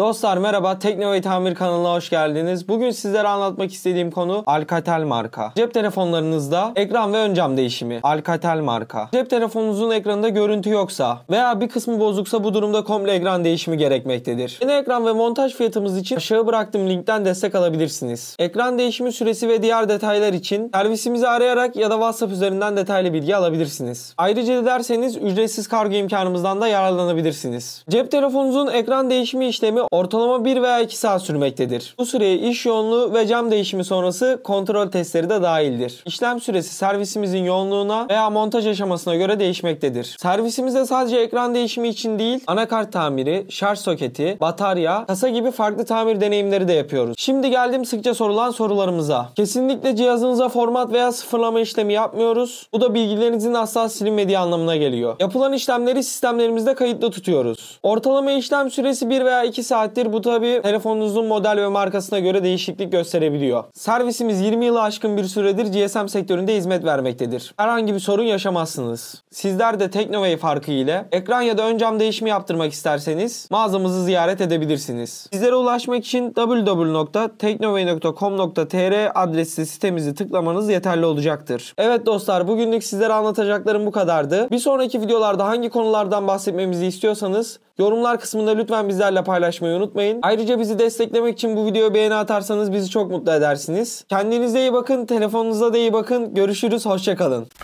Dostlar merhaba Teknovayı Tamir kanalına hoş geldiniz. Bugün sizlere anlatmak istediğim konu Alcatel marka. Cep telefonlarınızda ekran ve ön cam değişimi Alcatel marka. Cep telefonunuzun ekranında görüntü yoksa veya bir kısmı bozuksa bu durumda komple ekran değişimi gerekmektedir. Yeni ekran ve montaj fiyatımız için aşağı bıraktığım linkten destek alabilirsiniz. Ekran değişimi süresi ve diğer detaylar için servisimizi arayarak ya da WhatsApp üzerinden detaylı bilgi alabilirsiniz. Ayrıca dilerseniz ücretsiz kargo imkanımızdan da yararlanabilirsiniz. Cep telefonunuzun ekran değişimi işlemi ortalama 1 veya 2 saat sürmektedir. Bu süreye iş yoğunluğu ve cam değişimi sonrası kontrol testleri de dahildir. İşlem süresi servisimizin yoğunluğuna veya montaj aşamasına göre değişmektedir. Servisimizde sadece ekran değişimi için değil, anakart tamiri, şarj soketi, batarya, kasa gibi farklı tamir deneyimleri de yapıyoruz. Şimdi geldim sıkça sorulan sorularımıza. Kesinlikle cihazınıza format veya sıfırlama işlemi yapmıyoruz. Bu da bilgilerinizin asla silinmediği anlamına geliyor. Yapılan işlemleri sistemlerimizde kayıtlı tutuyoruz. Ortalama işlem süresi 1 veya 2 saat saattir bu tabi telefonunuzun model ve markasına göre değişiklik gösterebiliyor. Servisimiz 20 yılı aşkın bir süredir GSM sektöründe hizmet vermektedir. Herhangi bir sorun yaşamazsınız. Sizler de Teknovay farkı ile ekran ya da ön cam değişimi yaptırmak isterseniz mağazamızı ziyaret edebilirsiniz. Sizlere ulaşmak için www.teknovay.com.tr adresli sitemizi tıklamanız yeterli olacaktır. Evet dostlar bugünlük sizlere anlatacaklarım bu kadardı. Bir sonraki videolarda hangi konulardan bahsetmemizi istiyorsanız yorumlar kısmında lütfen bizlerle paylaşmayı paylaşmayı unutmayın. Ayrıca bizi desteklemek için bu videoya beğeni atarsanız bizi çok mutlu edersiniz. Kendinize iyi bakın, telefonunuza da iyi bakın. Görüşürüz, hoşçakalın.